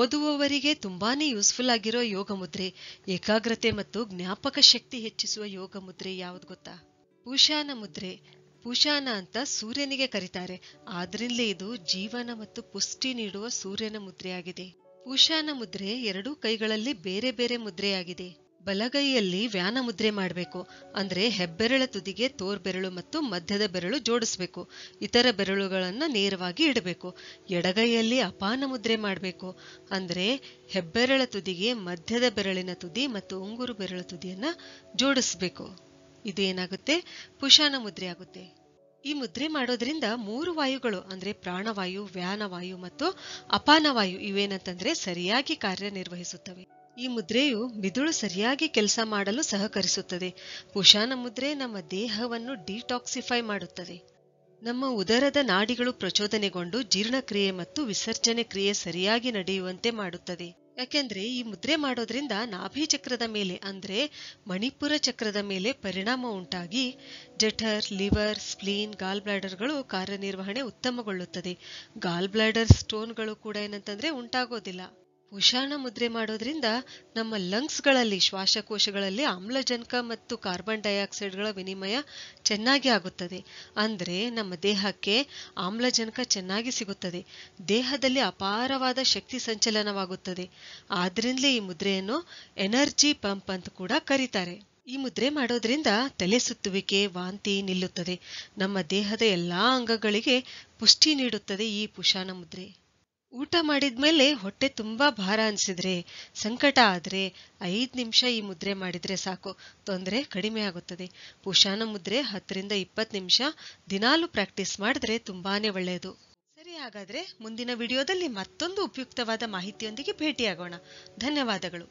ಓದುವವರಿಗೆ ತುಂಬಾನೇ ಯೂಸ್ಫುಲ್ ಆಗಿರೋ ಯೋಗ ಮುದ್ರೆ ಏಕಾಗ್ರತೆ ಮತ್ತು ಜ್ಞಾಪಕ ಶಕ್ತಿ ಹೆಚ್ಚಿಸುವ ಯೋಗ ಮುದ್ರೆ ಯಾವ್ದು ಗೊತ್ತಾ ಪೂಷಾನ ಮುದ್ರೆ ಪೂಷಾನ ಅಂತ ಸೂರ್ಯನಿಗೆ ಕರೀತಾರೆ ಆದ್ರಿಂದಲೇ ಇದು ಜೀವನ ಮತ್ತು ಪುಷ್ಟಿ ನೀಡುವ ಸೂರ್ಯನ ಮುದ್ರೆಯಾಗಿದೆ ಪೂಷಾನ ಮುದ್ರೆ ಎರಡೂ ಕೈಗಳಲ್ಲಿ ಬೇರೆ ಬೇರೆ ಮುದ್ರೆಯಾಗಿದೆ ಬಲಗೈಯಲ್ಲಿ ವ್ಯಾನ ಮುದ್ರೆ ಮಾಡಬೇಕು ಅಂದರೆ ಹೆಬ್ಬೆರಳ ತುದಿಗೆ ಬೆರಳು ಮತ್ತು ಮಧ್ಯದ ಬೆರಳು ಜೋಡಿಸ್ಬೇಕು ಇತರ ಬೆರಳುಗಳನ್ನು ನೇರವಾಗಿ ಇಡಬೇಕು ಎಡಗೈಯಲ್ಲಿ ಅಪಾನ ಮುದ್ರೆ ಮಾಡಬೇಕು ಅಂದರೆ ಹೆಬ್ಬೆರಳ ತುದಿಗೆ ಮಧ್ಯದ ಬೆರಳಿನ ತುದಿ ಮತ್ತು ಉಂಗುರು ಬೆರಳು ತುದಿಯನ್ನು ಜೋಡಿಸ್ಬೇಕು ಇದೇನಾಗುತ್ತೆ ಪುಷಾನ ಮುದ್ರೆ ಆಗುತ್ತೆ ಈ ಮುದ್ರೆ ಮಾಡೋದ್ರಿಂದ ಮೂರು ವಾಯುಗಳು ಅಂದರೆ ಪ್ರಾಣವಾಯು ವ್ಯಾನವಾಯು ಮತ್ತು ಅಪಾನವಾಯು ಇವೇನಂತಂದ್ರೆ ಸರಿಯಾಗಿ ಕಾರ್ಯನಿರ್ವಹಿಸುತ್ತವೆ ಈ ಮುದ್ರೆಯು ಮಿದುಳು ಸರಿಯಾಗಿ ಕೆಲಸ ಮಾಡಲು ಸಹಕರಿಸುತ್ತದೆ ಪುಷಾನ ಮುದ್ರೆ ನಮ್ಮ ದೇಹವನ್ನು ಡಿಟಾಕ್ಸಿಫೈ ಮಾಡುತ್ತದೆ ನಮ್ಮ ಉದರದ ನಾಡಿಗಳು ಪ್ರಚೋದನೆಗೊಂಡು ಜೀರ್ಣಕ್ರಿಯೆ ಮತ್ತು ವಿಸರ್ಜನೆ ಕ್ರಿಯೆ ಸರಿಯಾಗಿ ನಡೆಯುವಂತೆ ಮಾಡುತ್ತದೆ ಯಾಕೆಂದ್ರೆ ಈ ಮುದ್ರೆ ಮಾಡೋದ್ರಿಂದ ನಾಭಿ ಚಕ್ರದ ಮೇಲೆ ಅಂದ್ರೆ ಮಣಿಪುರ ಚಕ್ರದ ಮೇಲೆ ಪರಿಣಾಮ ಉಂಟಾಗಿ ಜಠರ್ ಲಿವರ್ ಸ್ಪ್ಲೀನ್ ಗಾಲ್ ಬ್ಲಾಡರ್ಗಳು ಕಾರ್ಯನಿರ್ವಹಣೆ ಉತ್ತಮಗೊಳ್ಳುತ್ತದೆ ಗಾಲ್ ಬ್ಲಾಡರ್ ಸ್ಟೋನ್ಗಳು ಕೂಡ ಏನಂತಂದ್ರೆ ಉಂಟಾಗೋದಿಲ್ಲ ಉಷಾಣ ಮುದ್ರೆ ಮಾಡೋದ್ರಿಂದ ನಮ್ಮ ಲಂಗ್ಸ್ಗಳಲ್ಲಿ ಶ್ವಾಸಕೋಶಗಳಲ್ಲಿ ಆಮ್ಲಜನಕ ಮತ್ತು ಕಾರ್ಬನ್ ಡೈಆಕ್ಸೈಡ್ಗಳ ವಿನಿಮಯ ಚೆನ್ನಾಗಿ ಆಗುತ್ತದೆ ಅಂದರೆ ನಮ್ಮ ದೇಹಕ್ಕೆ ಆಮ್ಲಜನಕ ಚೆನ್ನಾಗಿ ಸಿಗುತ್ತದೆ ದೇಹದಲ್ಲಿ ಅಪಾರವಾದ ಶಕ್ತಿ ಸಂಚಲನವಾಗುತ್ತದೆ ಆದ್ರಿಂದಲೇ ಈ ಮುದ್ರೆಯನ್ನು ಎನರ್ಜಿ ಪಂಪ್ ಅಂತ ಕೂಡ ಕರೀತಾರೆ ಈ ಮುದ್ರೆ ಮಾಡೋದ್ರಿಂದ ತಲೆ ಸುತ್ತುವಿಕೆ ವಾಂತಿ ನಿಲ್ಲುತ್ತದೆ ನಮ್ಮ ದೇಹದ ಎಲ್ಲಾ ಅಂಗಗಳಿಗೆ ಪುಷ್ಟಿ ನೀಡುತ್ತದೆ ಈ ಪುಷಾಣ ಮುದ್ರೆ ಊಟ ಮಾಡಿದ್ಮೇಲೆ ಹೊಟ್ಟೆ ತುಂಬಾ ಭಾರ ಅನ್ಸಿದ್ರೆ ಸಂಕಟ ಆದ್ರೆ ಐದ್ ನಿಮಿಷ ಈ ಮುದ್ರೆ ಮಾಡಿದ್ರೆ ಸಾಕು ತೊಂದರೆ ಕಡಿಮೆ ಆಗುತ್ತದೆ ಪುಷಾನ ಮುದ್ರೆ ಹತ್ತರಿಂದ ಇಪ್ಪತ್ತು ನಿಮಿಷ ದಿನಾಲೂ ಪ್ರಾಕ್ಟೀಸ್ ಮಾಡಿದ್ರೆ ತುಂಬಾನೇ ಒಳ್ಳೆಯದು ಸರಿ ಹಾಗಾದ್ರೆ ಮುಂದಿನ ವಿಡಿಯೋದಲ್ಲಿ ಮತ್ತೊಂದು ಉಪಯುಕ್ತವಾದ ಮಾಹಿತಿಯೊಂದಿಗೆ ಭೇಟಿಯಾಗೋಣ ಧನ್ಯವಾದಗಳು